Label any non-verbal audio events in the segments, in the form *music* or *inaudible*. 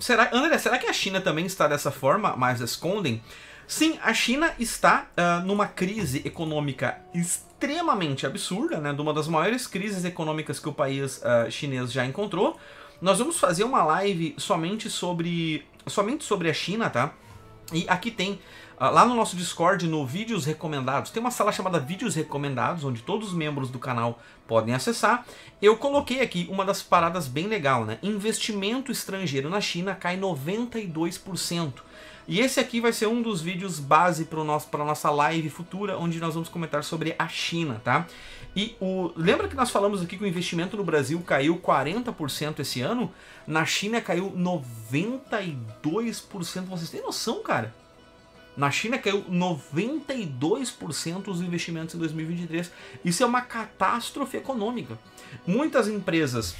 Será, André, será que a China também está dessa forma, mas escondem? Sim, a China está uh, numa crise econômica extremamente absurda, né? De uma das maiores crises econômicas que o país uh, chinês já encontrou. Nós vamos fazer uma live somente sobre somente sobre a China, tá? E aqui tem, ah, lá no nosso Discord, no Vídeos Recomendados, tem uma sala chamada Vídeos Recomendados, onde todos os membros do canal podem acessar. Eu coloquei aqui uma das paradas bem legal, né? Investimento estrangeiro na China cai 92%. E esse aqui vai ser um dos vídeos base para nosso, nossa live futura, onde nós vamos comentar sobre a China, tá? E o, lembra que nós falamos aqui que o investimento no Brasil caiu 40% esse ano? Na China caiu 92%. Vocês têm noção, cara? Na China caiu 92% dos investimentos em 2023. Isso é uma catástrofe econômica. Muitas empresas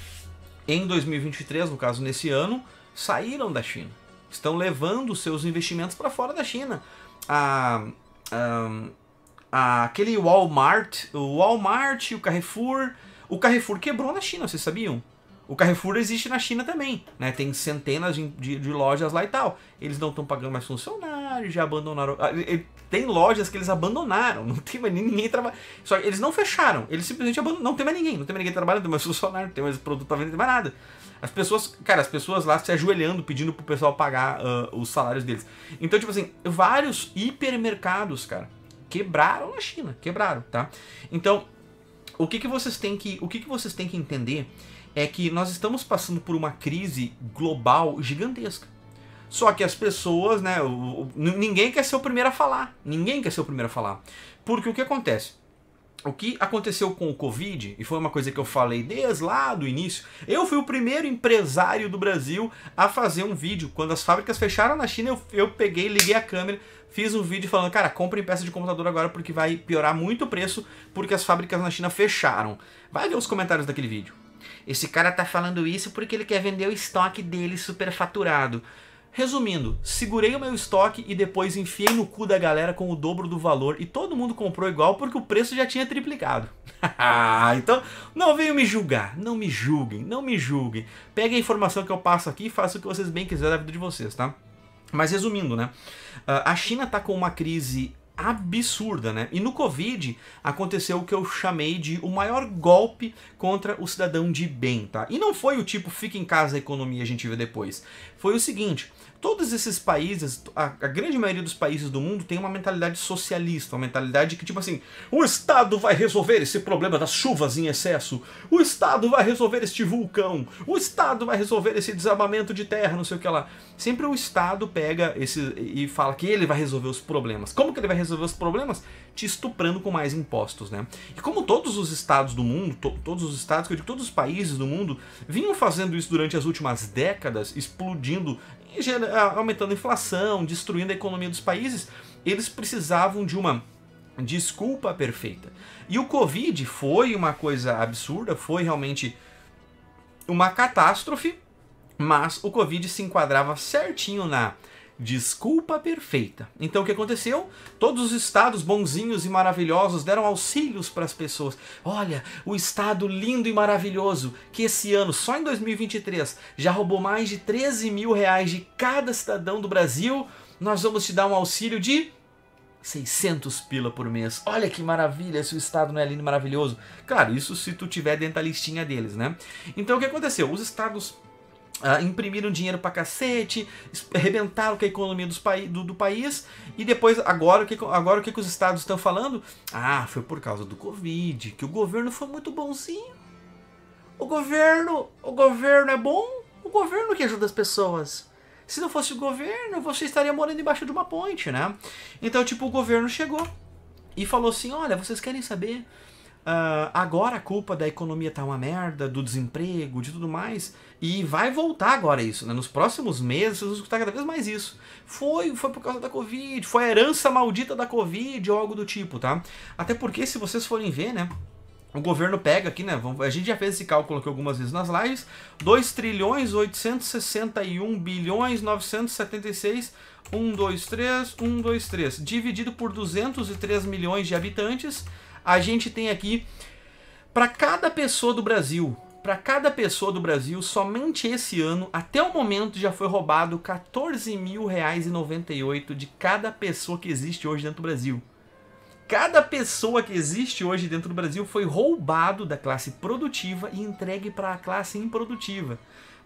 em 2023, no caso nesse ano, saíram da China estão levando seus investimentos para fora da China. A, a, aquele Walmart, o Walmart, o Carrefour, o Carrefour quebrou na China, vocês sabiam? O Carrefour existe na China também, né? Tem centenas de, de, de lojas lá e tal. Eles não estão pagando mais funcionários funcionários já abandonaram. Ah, tem lojas que eles abandonaram, *laughs* não tem mais ninguém trabalhando. Só que eles não fecharam, eles simplesmente abandonaram. Não tem mais ninguém, não tem mais ninguém trabalhando, não tem mais *laughs* funcionário, não tem mais produto pra vender, não tem mais nada. As pessoas, cara, as pessoas lá se ajoelhando, pedindo pro pessoal pagar uh, os salários deles. Então, tipo assim, vários hipermercados, cara, quebraram na China, quebraram, tá? Então, o que que vocês têm que, o que que vocês têm que entender é que nós estamos passando por uma crise global gigantesca. Só que as pessoas, né? O, o, ninguém quer ser o primeiro a falar. Ninguém quer ser o primeiro a falar. Porque o que acontece? O que aconteceu com o Covid, e foi uma coisa que eu falei desde lá do início, eu fui o primeiro empresário do Brasil a fazer um vídeo. Quando as fábricas fecharam na China, eu, eu peguei, liguei a câmera, fiz um vídeo falando, cara, comprem peça de computador agora porque vai piorar muito o preço, porque as fábricas na China fecharam. Vai ver os comentários daquele vídeo. Esse cara tá falando isso porque ele quer vender o estoque dele superfaturado. Resumindo, segurei o meu estoque e depois enfiei no cu da galera com o dobro do valor e todo mundo comprou igual porque o preço já tinha triplicado. *laughs* então, não venham me julgar, não me julguem, não me julguem. Peguem a informação que eu passo aqui e façam o que vocês bem quiserem da vida de vocês, tá? Mas resumindo, né? Ah, a China está com uma crise absurda, né? E no Covid aconteceu o que eu chamei de o maior golpe contra o cidadão de bem, tá? E não foi o tipo fica em casa a economia a gente vê depois. Foi o seguinte, todos esses países, a, a, grande maioria dos países do mundo tem uma mentalidade socialista, uma mentalidade que tipo assim, o Estado vai resolver esse problema das chuvas em excesso, o Estado vai resolver este vulcão, o Estado vai resolver esse desabamento de terra, não sei o que lá. Sempre o Estado pega esse e fala que ele vai resolver os problemas. Como que ele vai resolver resolver os problemas? Te estuprando com mais impostos, né? E como todos os estados do mundo, to todos os estados, que eu digo, todos os países do mundo, vinham fazendo isso durante as últimas décadas, explodindo, aumentando a inflação, destruindo a economia dos países, eles precisavam de uma desculpa perfeita. E o Covid foi uma coisa absurda, foi realmente uma catástrofe, mas o Covid se enquadrava certinho na Desculpa perfeita. Então o que aconteceu? Todos os estados bonzinhos e maravilhosos deram auxílios para as pessoas. Olha, o estado lindo e maravilhoso que esse ano, só em 2023, já roubou mais de 13 mil reais de cada cidadão do Brasil. Nós vamos te dar um auxílio de 600 pila por mês. Olha que maravilha, se o estado não é lindo e maravilhoso. Claro, isso se tu tiver dentro da listinha deles, né? Então o que aconteceu? Os estados Uh, ah, imprimiram dinheiro pra cacete, arrebentaram com a economia pa do, do, país, e depois, agora o, que, agora o que, que os estados estão falando? Ah, foi por causa do Covid, que o governo foi muito bonzinho. O governo, o governo é bom, o governo que ajuda as pessoas. Se não fosse o governo, você estaria morando embaixo de uma ponte, né? Então, tipo, o governo chegou e falou assim: olha, vocês querem saber? Uh, agora a culpa da economia tá uma merda, do desemprego, de tudo mais. E vai voltar agora isso, né? Nos próximos meses vocês vão escutar cada vez mais isso. Foi, foi por causa da Covid, foi a herança maldita da Covid ou algo do tipo, tá? Até porque se vocês forem ver, né? O governo pega aqui, né? A gente já fez esse cálculo aqui algumas vezes nas lives. 2 trilhões 861 bilhões 976 1, 2, 3, 1, 2, 3. Dividido por 203 milhões de habitantes, a gente tem aqui para cada pessoa do Brasil, para cada pessoa do Brasil, somente esse ano, até o momento, já foi roubado R$ mil reais e de cada pessoa que existe hoje dentro do Brasil. Cada pessoa que existe hoje dentro do Brasil foi roubado da classe produtiva e entregue para a classe improdutiva.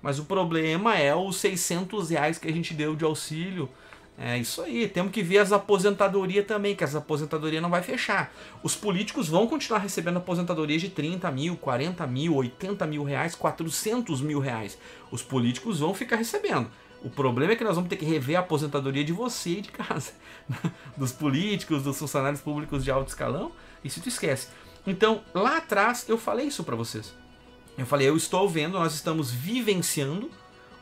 Mas o problema é os 600 reais que a gente deu de auxílio é isso aí. Temos que ver as aposentadorias também, que as aposentadorias não vai fechar. Os políticos vão continuar recebendo aposentadorias de 30 mil, 40 mil, 80 mil reais, 400 mil reais. Os políticos vão ficar recebendo. O problema é que nós vamos ter que rever a aposentadoria de você e de casa, *laughs* dos políticos, dos funcionários públicos de alto escalão. Isso tu esquece. Então, lá atrás eu falei isso para vocês. Eu falei, eu estou vendo, nós estamos vivenciando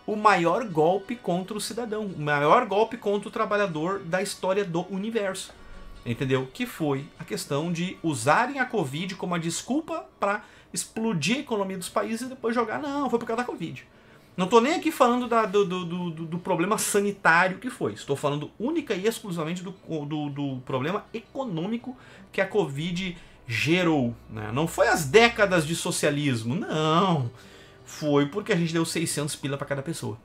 o maior golpe contra o cidadão, o maior golpe contra o trabalhador da história do universo. Entendeu? Que foi a questão de usarem a Covid como a desculpa para explodir a economia dos países e depois jogar. Não, foi por causa da Covid. Não estou nem aqui falando da, do, do, do, do, problema sanitário que foi. Estou falando única e exclusivamente do, problema econômico que a Covid gerou. Né? Não foi as décadas de socialismo, não foi porque a gente deu 600 pila para cada pessoa.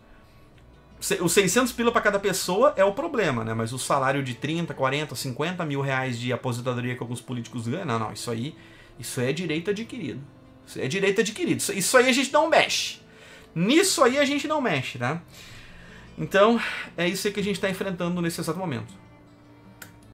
Os 600 pila para cada pessoa é o problema, né? Mas o salário de 30, 40, 50 mil reais de aposentadoria que alguns políticos ganham, não, não, isso aí, isso é direito adquirido. Isso é direito adquirido. Isso, isso aí a gente não mexe. Nisso aí a gente não mexe, tá? Então, é isso que a gente está enfrentando nesse exato momento.